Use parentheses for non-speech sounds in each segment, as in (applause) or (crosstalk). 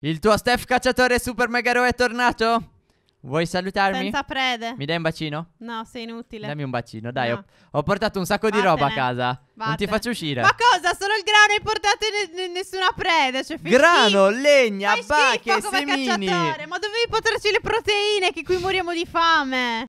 Il tuo Steph cacciatore super mega eroe è tornato? Vuoi salutarmi? Senza prede. Mi dai un bacino? No, sei inutile. Dammi un bacino, dai. No. Ho, ho, portato un sacco Vattene. di roba a casa. Vattene. Non ti faccio uscire. Ma cosa? Solo il grano hai portato ne, nessuna prede. Cioè, grano, schif- legna, bacche, semini. Cacciatore. Ma dovevi portarci le proteine che qui moriamo di fame.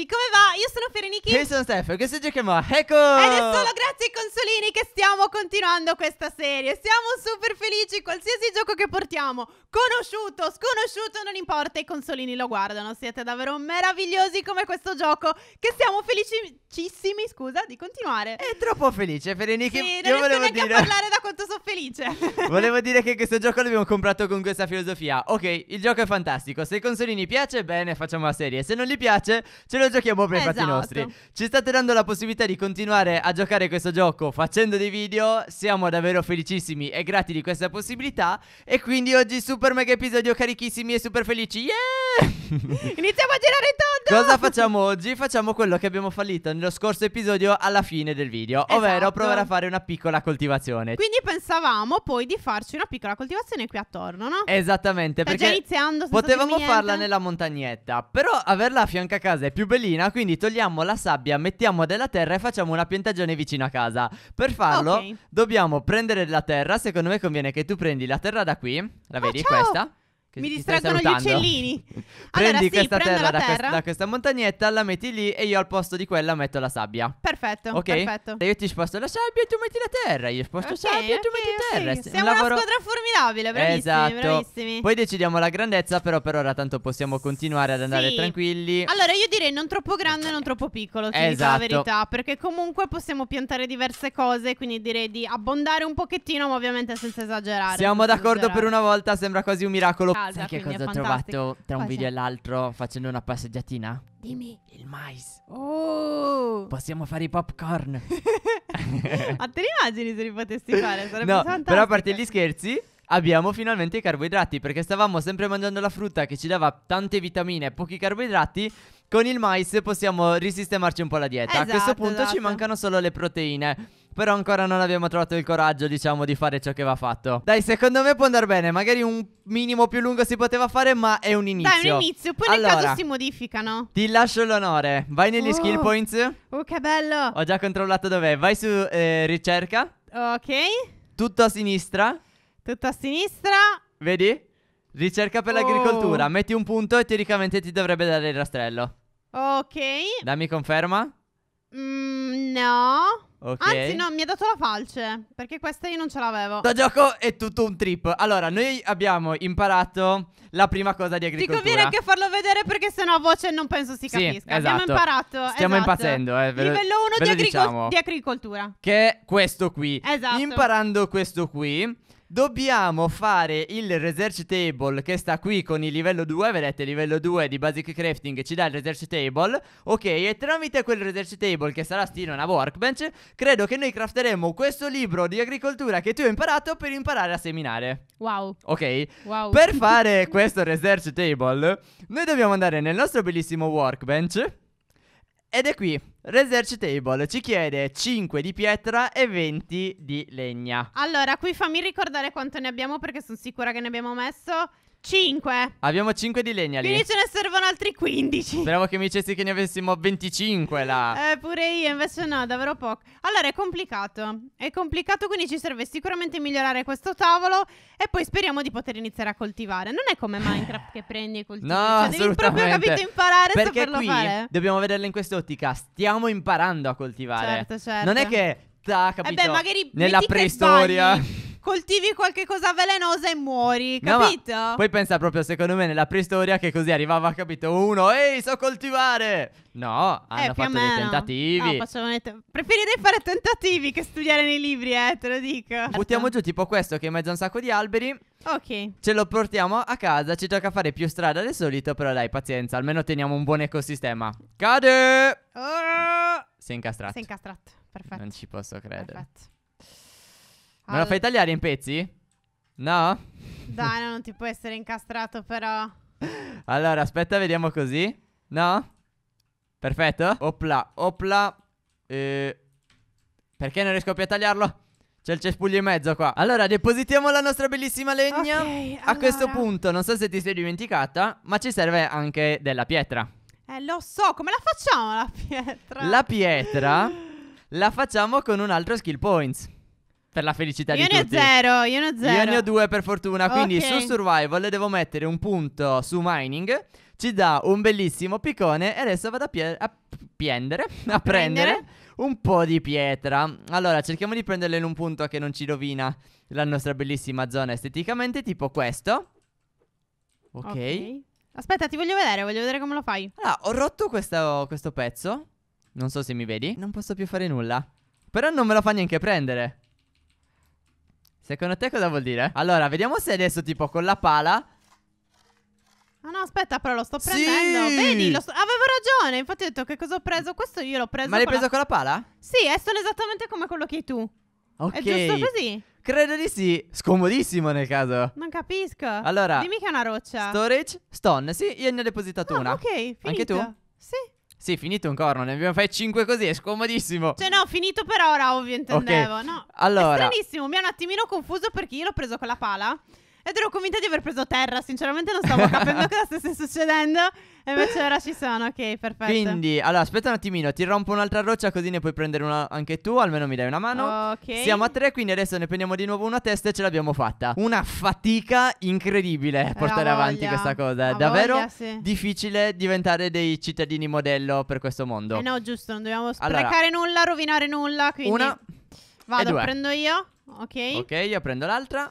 ragazzi, come va? Io sono Ferenichi. Io sono Stefano, questo è Giacomo. Ecco! Ed è solo grazie ai consolini che stiamo continuando questa serie. Siamo super felici, qualsiasi gioco che portiamo, conosciuto, sconosciuto, non importa, i consolini lo guardano. Siete davvero meravigliosi come questo gioco che siamo felicissimi, scusa, di continuare. È troppo felice, Ferenichi. Sì, non Io riesco neanche dire... a parlare da quanto sono felice. (laughs) volevo dire che questo gioco l'abbiamo comprato con questa filosofia. Ok, il gioco è fantastico. Se i consolini piace, bene, facciamo la serie. Se non gli piace, ce lo giochiamo per esatto. i fatti esatto. nostri. Ci state dando la possibilità di continuare a giocare questo gioco facendo dei video. Siamo davvero felicissimi e grati di questa possibilità. E quindi oggi super mega episodio carichissimi e super felici. Yeah! (laughs) Iniziamo a girare tondo! Cosa facciamo oggi? Facciamo quello che abbiamo fallito nello scorso episodio alla fine del video, esatto. ovvero provare a fare una piccola coltivazione. Quindi pensavamo poi di farci una piccola coltivazione qui attorno, no? Esattamente, Stai cioè, perché iniziando, potevamo farla nella montagnetta, però averla a fianco a casa è più bellina, quindi togliamo la sabbia, mettiamo della terra e facciamo una piantagione vicino a casa. Per farlo okay. dobbiamo prendere della terra, secondo me conviene che tu prendi la terra da qui, la ah, vedi ciao. questa? mi distraggono gli uccellini. (laughs) allora, Prendi sì, questa terra, da, terra. Questa, da, questa montagnetta, la metti lì e io al posto di quella metto la sabbia. Perfetto. Ok. Perfetto. E io ti sposto la sabbia e tu metti la terra. Io sposto la okay, sabbia e okay, tu metti la okay. terra. Siamo un lavoro... una squadra formidabile, bravissimi, esatto. bravissimi. Poi decidiamo la grandezza, però per ora tanto possiamo continuare ad andare sì. tranquilli. Allora, io direi non troppo grande e non troppo piccolo, ti esatto. dico la esatto. verità. Perché comunque possiamo piantare diverse cose, quindi direi di abbondare un pochettino, ma ovviamente senza esagerare. Siamo d'accordo per una volta, sembra quasi un miracolo casa. Sai che cosa ho fantastico. trovato tra un cosa? video e l'altro facendo una passeggiatina? Dimmi. Il mais. Oh! Possiamo fare i popcorn. (laughs) Ma te immagini se li potessi fare? Sarebbe no, fantastico. Però a parte gli scherzi, abbiamo finalmente i carboidrati perché stavamo sempre mangiando la frutta che ci dava tante vitamine e pochi carboidrati. Con il mais possiamo risistemarci un po' la dieta. Esatto, a questo esatto, punto esatto. ci mancano solo le proteine. Però ancora non abbiamo trovato il coraggio, diciamo, di fare ciò che va fatto. Dai, secondo me può andare bene. Magari un minimo più lungo si poteva fare, ma è un inizio. Dai, è un inizio. Poi allora, nel caso si modificano. Ti lascio l'onore. Vai negli oh. skill points. Oh, che bello. Ho già controllato dov'è. Vai su eh, ricerca. Ok. Tutto a sinistra. Tutto a sinistra. Vedi? Ricerca per oh. l'agricoltura. Metti un punto e teoricamente ti dovrebbe dare il rastrello. Ok. Dammi conferma. Mm, no. Ok. Anzi, no, mi ha dato la falce. Perché questa io non ce l'avevo. Da gioco è tutto un trip. Allora, noi abbiamo imparato la prima cosa di Ti agricoltura. conviene anche farlo vedere perché sennò a voce non penso si Sì, capisca. Abbiamo esatto. imparato. Stiamo esatto. impazzendo, eh, ve lo- Livello 1 di, agricol- diciamo. di agricoltura. Che è questo qui. Esatto. Imparando questo qui, Dobbiamo fare il research table che sta qui con il livello 2, vedete, livello 2 di basic crafting ci dà il research table, ok, e tramite quel research table che sarà stile una workbench, credo che noi crafteremo questo libro di agricoltura che tu hai imparato per imparare a seminare. Wow. Ok. Wow. Per fare questo research table, noi dobbiamo andare nel nostro bellissimo workbench ed è qui. Research Table ci chiede 5 di pietra e 20 di legna. Allora, qui fammi ricordare quanto ne abbiamo perché sono sicura che ne abbiamo messo 5. Abbiamo 5 di legna lì. Quindi ce ne servono altri 15. Speravo che mi dicessi che ne avessimo 25 là. Eh, pure io, invece no, davvero poco. Allora è complicato. È complicato, quindi ci serve sicuramente migliorare questo tavolo. E poi speriamo di poter iniziare a coltivare. Non è come Minecraft che prendi e coltivi. No, cioè, devi proprio capito imparare Perché saperlo qui fare. Dobbiamo vederla in quest'ottica. Stiamo imparando a coltivare. Certo, certo. Non è che. Tac, capito, eh beh, magari nella preistoria coltivi qualche cosa velenosa e muori, capito? No, poi pensa proprio, secondo me, nella preistoria che così arrivava, capito, uno, ehi, so coltivare! No, eh, hanno eh, fatto dei tentativi. No, te- Preferirei fare tentativi che studiare nei libri, eh, te lo dico. Buttiamo certo. giù tipo questo che è in mezzo a un sacco di alberi. Ok. Ce lo portiamo a casa, ci tocca fare più strada del solito, però dai, pazienza, almeno teniamo un buon ecosistema. Cade! Oh! Si è incastrato. Si è incastrato, perfetto. Non ci posso credere. Perfetto. Me All... lo fai tagliare in pezzi? No? Dai, (laughs) non ti può essere incastrato però. allora, aspetta, vediamo così. No? Perfetto. Opla, opla. Eh, perché non riesco più a tagliarlo? C'è il cespuglio in mezzo qua. Allora, depositiamo la nostra bellissima legna. Okay, a allora... questo punto, non so se ti sei dimenticata, ma ci serve anche della pietra. Eh, lo so, come la facciamo la pietra? La pietra la facciamo con un altro skill points per la felicità io di tutti. Io ne ho zero, io ne ho zero. Io ne ho due per fortuna, okay. quindi su survival devo mettere un punto su mining. Ci dà un bellissimo piccone e adesso vado a, pie- a piendere, a, a prendere. prendere un po' di pietra. Allora, cerchiamo di prenderla in un punto che non ci rovina la nostra bellissima zona esteticamente, tipo questo. Ok. okay. Aspetta, ti voglio vedere, voglio vedere come lo fai. Allora, ah, ho rotto questo, questo pezzo. Non so se mi vedi. Non posso più fare nulla. Però non me lo fa neanche prendere. Secondo te cosa vuol dire? Allora, vediamo se adesso tipo con la pala Ah no, aspetta, però lo sto prendendo. Sì! Vedi, sto... avevo ragione. Infatti ho detto che cosa ho preso. Questo io l'ho preso. Ma l'hai preso la... con la pala? Sì, è sono esattamente come quello che hai tu. Ok. È giusto così? Credo di sì. Scomodissimo nel caso. Non capisco. Allora. Dimmi che è una roccia. Storage, stone. Sì, io ne ho depositato no, ah, una. Ok, finito. Anche tu? Sì. Sì, finito un corno, ne abbiamo fatti 5 così, è scomodissimo. Cioè, no, finito per ora, ovvio, intendevo. Okay. No, allora. È stranissimo, mi ha un attimino confuso perché io l'ho preso con la pala. Ed ero convinta di aver preso terra, sinceramente non stavo (laughs) capendo cosa stesse succedendo. E invece ora ci sono, ok, perfetto. Quindi, allora, aspetta un attimino, ti rompo un'altra roccia così ne puoi prendere una anche tu, almeno mi dai una mano. Ok. Siamo a tre, quindi adesso ne prendiamo di nuovo una testa e ce l'abbiamo fatta. Una fatica incredibile eh, portare avanti questa cosa. È davvero voglia, sì. difficile diventare dei cittadini modello per questo mondo. Eh no, giusto, non dobbiamo sprecare allora, nulla, rovinare nulla, quindi... Una... Vado, prendo io. Ok. Ok, io prendo l'altra.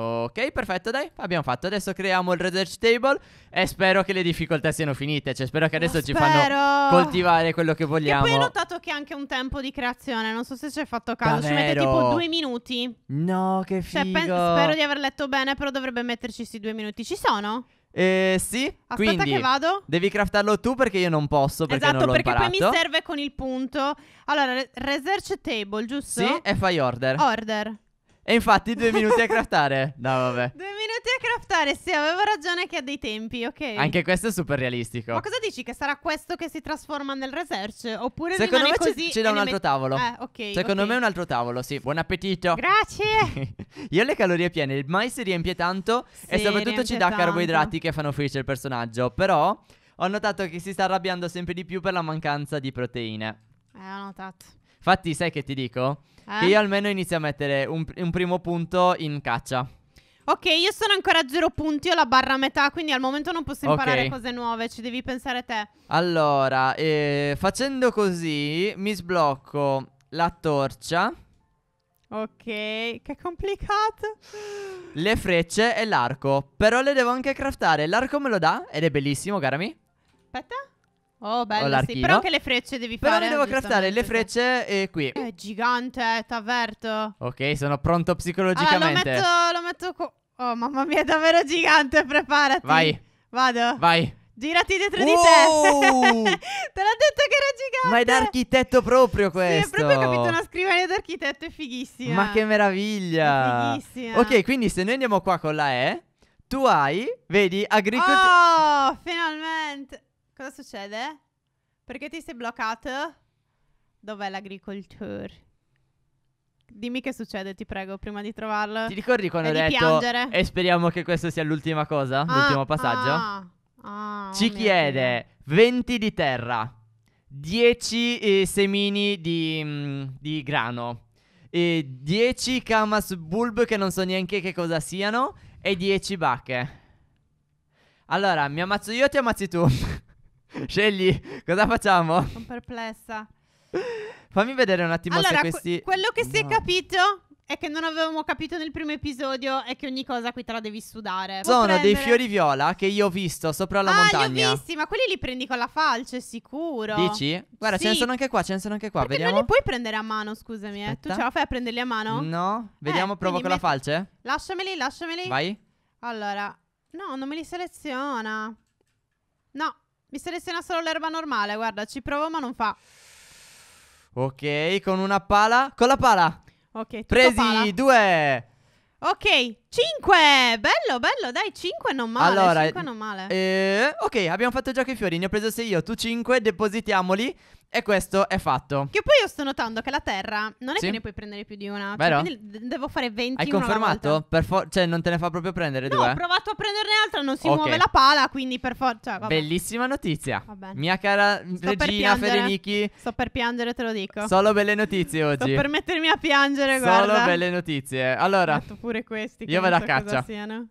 Ok, perfetto, dai, abbiamo fatto. Adesso creiamo il research table e spero che le difficoltà siano finite. Cioè, spero che adesso Lo ci fanno coltivare quello che vogliamo. E poi ho notato che anche un tempo di creazione, non so se ci hai fatto caso, Davvero? ci mette tipo due minuti. No, che cioè, figo. Cioè, spero di aver letto bene, però dovrebbe metterci questi due minuti. Ci sono? Eh, sì, Aspetta quindi che vado. devi craftarlo tu perché io non posso perché esatto, non l'ho perché imparato. poi mi serve con il punto. Allora, research table, giusto? Sì, e fai order. Order. E infatti due minuti a craftare. (laughs) No, vabbè. Due minuti a craftare, sì, avevo ragione che ha dei tempi, ok. Anche questo è super realistico. Ma cosa dici? Che sarà questo che si trasforma nel research? Oppure Secondo rimane me così? c'è da un altro met... tavolo. Eh, ok. Secondo okay. me è un altro tavolo, sì. Buon appetito. Grazie. (laughs) Io ho le calorie piene, il mais si riempie tanto sì, e soprattutto ci dà tanto. carboidrati che fanno felice il personaggio. Però ho notato che si sta arrabbiando sempre di più per la mancanza di proteine. Eh, ho notato. Infatti, sai che ti dico? Eh? Che io almeno inizio a mettere un, un primo punto in caccia. Ok, io sono ancora a zero punti, ho la barra a metà, quindi al momento non posso imparare Ok. cose nuove, ci devi pensare te. Allora, eh, facendo così mi sblocco la torcia, Ok, che complicato. le frecce e l'arco. Però le devo anche craftare. L'arco me lo dà ed è bellissimo, carami. Aspetta. Oh, bello, sì. Però che le frecce devi Però fare. Però devo eh, craftare le frecce e qui. È gigante, eh, t'avverto. Ok, sono pronto psicologicamente. Allora, lo metto, lo metto qua. Oh, mamma mia, è davvero gigante, preparati. Vai. Vado. Vai. Girati dietro wow! di te. (laughs) Te l'ho detto che era gigante. Ma è d'architetto proprio questo. Sì, è proprio capito una scrivania d'architetto, è fighissima. Ma che meraviglia. È fighissima. Ok, quindi se noi andiamo qua con la E, tu hai, vedi, agricoltura. Oh, finalmente. Cosa succede? Perché ti sei bloccato? Dov'è l'agricoltore? Dimmi che succede, ti prego, prima di trovarlo. Ti ricordi quando ho detto piangere. e speriamo che questo sia l'ultima cosa, ah, l'ultimo passaggio? Ah, ah, Ci chiede Dio. 20 di terra, 10 eh, semini di, mh, mm, di grano, eh, 10 camas bulb che non so neanche che cosa siano e 10 bacche. Allora, mi ammazzo io o ti ammazzi tu? Scegli, cosa facciamo? Sono perplessa. Fammi vedere un attimo allora, se questi... quello che si è capito è che non avevamo capito nel primo episodio è che ogni cosa qui te la devi sudare. Sono prendere... dei fiori viola che io ho visto sopra la ah, montagna. Ah, li ho visti, ma quelli li prendi con la falce, sicuro. Dici? Guarda, sì. ce ne sono anche qua, ce ne sono anche qua, Perché vediamo. non li puoi prendere a mano, scusami, eh. Tu ce la fai a prenderli a mano? No. Eh, vediamo, eh, provo con la falce. Lasciameli, lasciameli. Vai. Allora, no, non me li seleziona. No, mi seleziona solo l'erba normale, guarda, ci provo ma non fa. Ok, con una pala. Con la pala. Ok, presi pala. due. Ok, cinque. Bello, bello, dai, cinque non male. Allora, cinque non male. Eh, ok, abbiamo fatto già che fiori, ne ho preso sei io, tu cinque, depositiamoli. E questo è fatto. Che poi io sto notando che la terra non è Sì. che ne puoi prendere più di una. Cioè, Vero? quindi devo fare 20 Hai confermato? volta. Per fo- cioè, non te ne fa proprio prendere No, due? ho provato a prenderne un'altra, non si Ok. muove la pala, quindi per forza. Cioè, vabbè. Bellissima notizia. Vabbè. Mia cara per regina piangere. Sto per piangere, te lo dico. solo belle notizie Sto oggi. per mettermi a piangere, guarda. Solo belle notizie. Allora, Metto pure questi. io vado a caccia. cosa caccia. siano.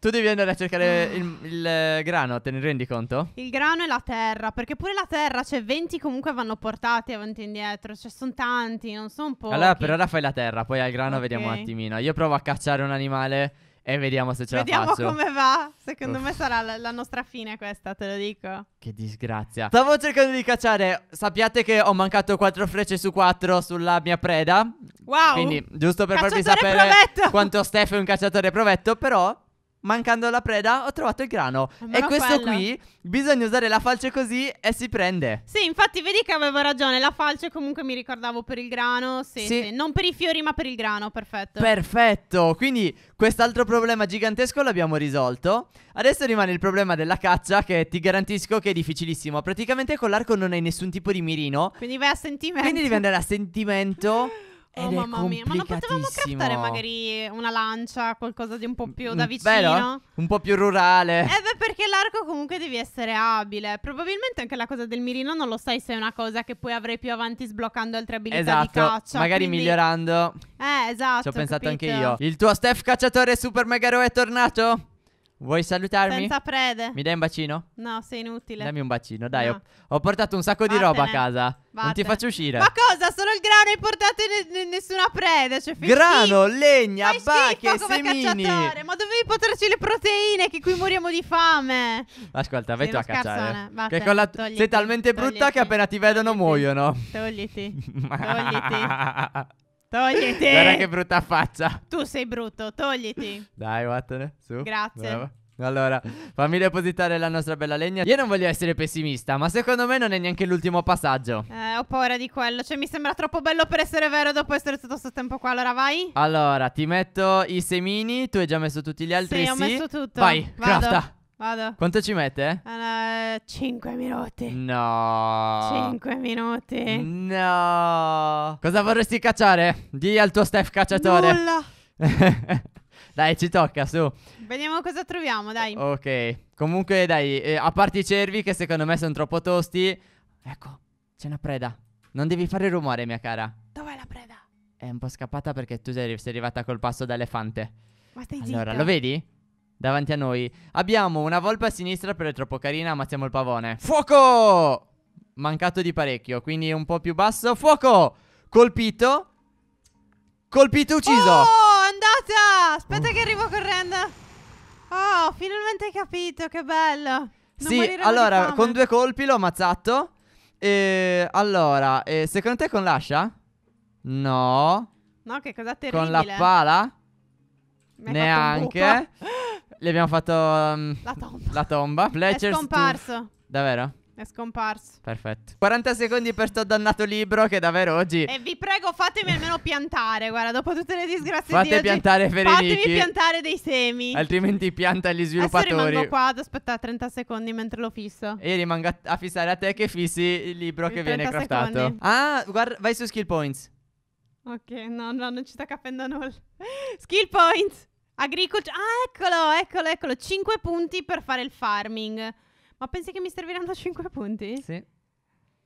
Tu devi andare a cercare ah. il, il, eh, grano, te ne rendi conto? Il grano e la terra, perché pure la terra, cioè 20 comunque vanno portati avanti e indietro, cioè sono tanti, non sono pochi. Allora per ora fai la terra, poi al grano Ok. vediamo un attimino. Io provo a cacciare un animale e vediamo se ce Vediamo la faccio. come va. Secondo me sarà la, la nostra fine questa, te lo dico. Che disgrazia. Stavo cercando di cacciare. Sappiate che ho mancato 4 frecce su 4 sulla mia preda. Wow. Quindi, giusto per farvi sapere provetto. quanto Steph è un cacciatore provetto, però mancando la preda, ho trovato il grano. Ma e questo quello. qui, bisogna usare la falce così e si prende. Sì, infatti vedi che avevo ragione, la falce comunque mi ricordavo per il grano, sì, sì. sì. non per i fiori ma per il grano, perfetto. Perfetto, quindi quest'altro problema gigantesco l'abbiamo risolto. Adesso rimane il problema della caccia che ti garantisco che è difficilissimo. Praticamente con l'arco non hai nessun tipo di mirino. Quindi vai a sentimento. Quindi devi andare a sentimento. (laughs) Oh, mamma mia, ma non potevamo craftare magari una lancia, qualcosa di un po' più da vicino? Beh, no? Un po' più rurale. Eh beh, perché l'arco comunque devi essere abile. Probabilmente anche la cosa del mirino non lo sai se è una cosa che poi avrai più avanti sbloccando altre abilità esatto, di caccia. Magari quindi... migliorando. Eh, esatto. Ci ho pensato capito. anche io. Il tuo Steph cacciatore super mega eroe è tornato? Vuoi salutarmi? Senza prede. Mi dai un bacino? No, sei inutile. Dammi un bacino, dai. No. Ho, ho, portato un sacco Vattene. di roba a casa. Vattene. Non ti faccio uscire. Ma cosa? Solo il grano hai portato ne, nessuna prede. Cioè, grano, legna, bacche, semini. Ma dovevi portarci le proteine che qui moriamo di fame. Ascolta, vai tu a cacciare. Vattene, che con la togliti, sei talmente brutta togliti, che appena ti vedono muoiono. Togliti. (laughs) Togliti. Togliti. Guarda che brutta faccia. Tu sei brutto, togliti. Dai, vattene, su. Grazie. Brava. Allora, fammi depositare la nostra bella legna. Io non voglio essere pessimista, ma secondo me non è neanche l'ultimo passaggio. Eh, ho paura di quello. Cioè, mi sembra troppo bello per essere vero dopo essere stato questo tempo qua. Allora, vai. Allora, ti metto i semini. Tu hai già messo tutti gli altri. Sì, ho messo tutto. Vai, Vado. crafta. Vado. Quanto ci mette? Uh, eh? 5 eh, minuti. No. 5 minuti. No. Cosa vorresti cacciare? Dì al tuo staff cacciatore. Nulla. (laughs) dai, ci tocca, su. Vediamo cosa troviamo, dai. Ok. Comunque, dai, eh, a parte i cervi che secondo me sono troppo tosti. Ecco, c'è una preda. Non devi fare rumore, mia cara. Dov'è la preda? È un po' scappata perché tu sei arrivata col passo d'elefante. Ma stai allora, zitto. Allora, lo vedi? davanti a noi. Abbiamo una volpe a sinistra, però è troppo carina. Ammazziamo il pavone. Fuoco! Mancato di parecchio, quindi un po' più basso. Fuoco! Colpito. Colpito, ucciso. Oh, andata! Aspetta, uh. che arrivo correndo. Oh, finalmente hai capito. Che bello. Non sì, allora, con due colpi l'ho ammazzato. E allora, e secondo te con l'ascia? No. No, che cosa terribile. Con la pala? Neanche. (laughs) Le abbiamo fatto... um, La tomba. la tomba. Fletcher È scomparso. Davvero? È scomparso. Perfetto. 40 secondi per sto dannato libro che davvero oggi... E vi prego, fatemi almeno piantare. Guarda, dopo tutte le disgrazie di Fate oggi, piantare Fatemi piantare dei semi. altrimenti pianta gli sviluppatori Adesso rimango sviluppatori. qua ad aspettare 30 secondi mentre lo fisso. E io rimango a, a fissare a te che fissi il libro Il che viene 30 craftato. secondi. Ah, guarda, vai su skill points. Ok, no, no, non ci sta capendo nulla. (laughs) Skill points Agricoltura. Ah, eccolo, eccolo, eccolo. 5 punti per fare il farming. Ma pensi che mi serviranno 5 (laughs) punti? Sì.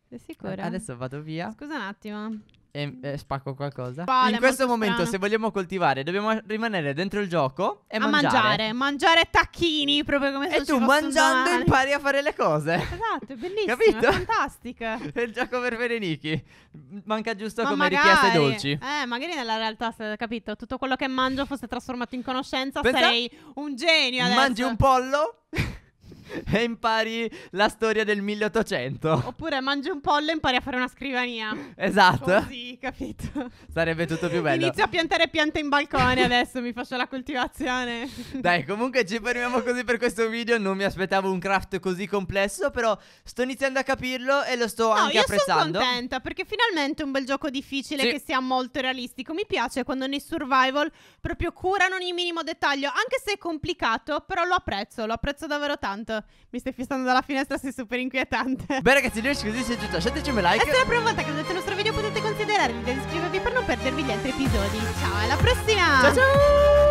Sei sicura? Adesso vado via. Scusa un attimo e, e eh, spacco qualcosa. Vale, in questo momento, strano. se vogliamo coltivare, dobbiamo rimanere dentro il gioco e a mangiare. mangiare. Mangiare tacchini, proprio come se E tu mangiando domani. impari a fare le cose. Esatto, è bellissimo, Capito? è fantastico. è (laughs) il gioco per Verenichi. Manca giusto Ma come magari, richieste dolci. Eh, magari nella realtà, se capito, tutto quello che mangio fosse trasformato in conoscenza, Pensa? sei un genio adesso. Mangi un pollo? e impari la storia del 1800. Oppure mangi un pollo e impari a fare una scrivania. Esatto. Sì, capito. Sarebbe tutto più bello. Inizio a piantare piante in balcone adesso, mi faccio la coltivazione. Dai, comunque ci fermiamo così per questo video. Non mi aspettavo un craft così complesso, però sto iniziando a capirlo e lo sto no, anche apprezzando. sono contenta perché finalmente è un bel gioco difficile sì. che sia molto realistico. Mi piace quando nei survival proprio curano ogni minimo dettaglio, anche se è complicato, però lo apprezzo, lo apprezzo davvero tanto inquieto. Mi stai fissando dalla finestra, sei super inquietante. (laughs) Beh, ragazzi, noi ci così se giusto. Lasciateci un like. E se è la prima volta che vedete il nostro video potete considerare di iscrivervi per non perdervi gli altri episodi. Ciao, alla prossima! Ciao ciao!